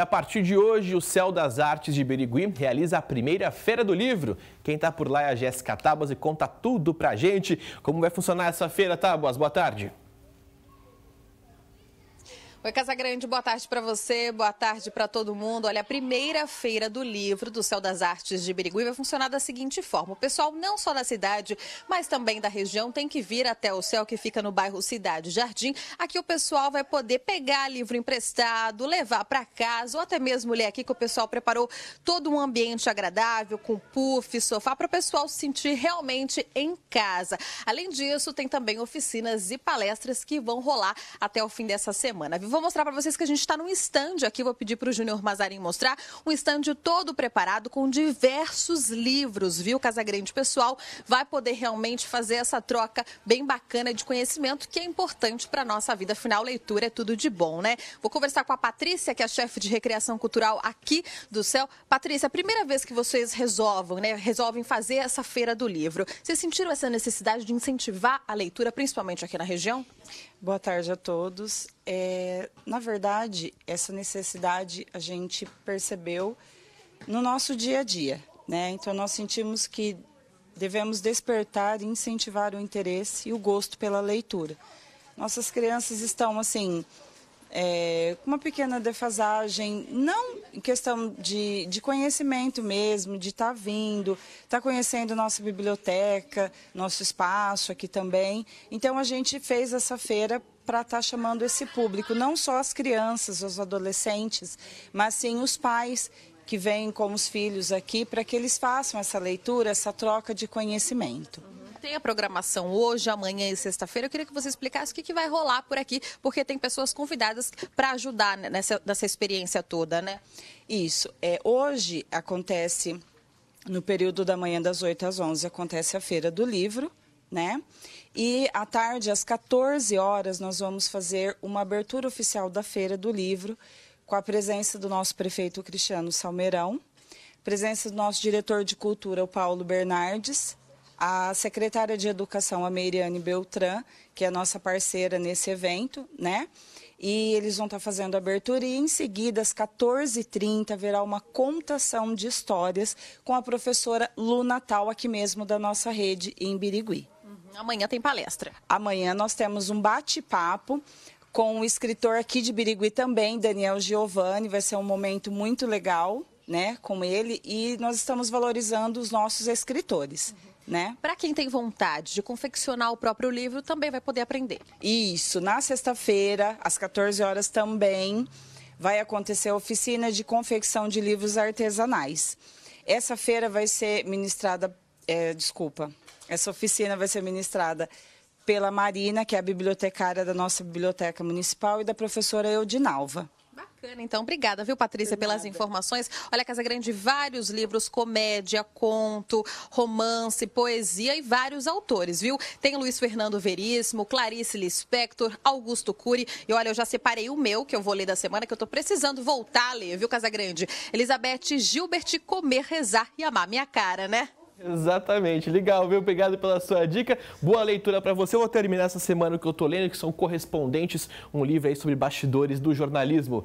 A partir de hoje, o Céu das Artes de Berigui realiza a primeira Feira do Livro. Quem está por lá é a Jéssica Tabas e conta tudo a gente. Como vai funcionar essa feira, Tabas? Boa tarde. Oi, Casagrande, boa tarde para você, boa tarde para todo mundo. Olha, a primeira feira do livro do Céu das Artes de Birigui vai funcionar da seguinte forma: o pessoal, não só da cidade, mas também da região, tem que vir até o céu que fica no bairro Cidade Jardim. Aqui o pessoal vai poder pegar livro emprestado, levar para casa, ou até mesmo ler aqui que o pessoal preparou todo um ambiente agradável, com puff, sofá, para o pessoal se sentir realmente em casa. Além disso, tem também oficinas e palestras que vão rolar até o fim dessa semana vou mostrar para vocês que a gente está num estande aqui, vou pedir para o Júnior Mazarin mostrar, um estande todo preparado com diversos livros, viu? Casagrande pessoal vai poder realmente fazer essa troca bem bacana de conhecimento que é importante para nossa vida. Afinal, leitura é tudo de bom, né? Vou conversar com a Patrícia, que é a chefe de recreação cultural aqui do Céu. Patrícia, a primeira vez que vocês resolvem, né, resolvem fazer essa feira do livro, vocês sentiram essa necessidade de incentivar a leitura, principalmente aqui na região? Boa tarde a todos é, na verdade, essa necessidade a gente percebeu no nosso dia a dia. Né? Então, nós sentimos que devemos despertar e incentivar o interesse e o gosto pela leitura. Nossas crianças estão, assim, é, uma pequena defasagem, não em questão de, de conhecimento mesmo, de estar tá vindo, estar tá conhecendo nossa biblioteca, nosso espaço aqui também. Então a gente fez essa feira para estar tá chamando esse público, não só as crianças, os adolescentes, mas sim os pais que vêm com os filhos aqui, para que eles façam essa leitura, essa troca de conhecimento tem a programação hoje, amanhã e sexta-feira. Eu queria que você explicasse o que, que vai rolar por aqui, porque tem pessoas convidadas para ajudar nessa, nessa experiência toda, né? Isso. É, hoje acontece, no período da manhã das 8 às 11, acontece a Feira do Livro, né? E à tarde, às 14 horas, nós vamos fazer uma abertura oficial da Feira do Livro, com a presença do nosso prefeito Cristiano Salmeirão, presença do nosso diretor de cultura, o Paulo Bernardes, a secretária de Educação, a Meiriane Beltran, que é nossa parceira nesse evento, né? E eles vão estar fazendo a abertura e em seguida, às 14h30, haverá uma contação de histórias com a professora Lu Natal, aqui mesmo da nossa rede em Birigui. Uhum. Amanhã tem palestra. Amanhã nós temos um bate-papo com o escritor aqui de Birigui também, Daniel Giovanni. Vai ser um momento muito legal né, com ele e nós estamos valorizando os nossos escritores. Uhum. Né? Para quem tem vontade de confeccionar o próprio livro, também vai poder aprender. Isso, na sexta-feira, às 14 horas também, vai acontecer a oficina de confecção de livros artesanais. Essa feira vai ser ministrada, é, desculpa, essa oficina vai ser ministrada pela Marina, que é a bibliotecária da nossa biblioteca municipal, e da professora Eudinalva. Bacana, então. Obrigada, viu, Patrícia, pelas informações. Olha, Casa Grande, vários livros, comédia, conto, romance, poesia e vários autores, viu? Tem Luiz Fernando Veríssimo, Clarice Lispector, Augusto Cury. E olha, eu já separei o meu, que eu vou ler da semana, que eu tô precisando voltar a ler, viu, Casa Grande? Elizabeth Gilbert, Comer, Rezar e Amar. Minha cara, né? Exatamente, legal, viu? Obrigado pela sua dica. Boa leitura para você. Eu vou terminar essa semana o que eu tô lendo, que são correspondentes, um livro aí sobre bastidores do jornalismo.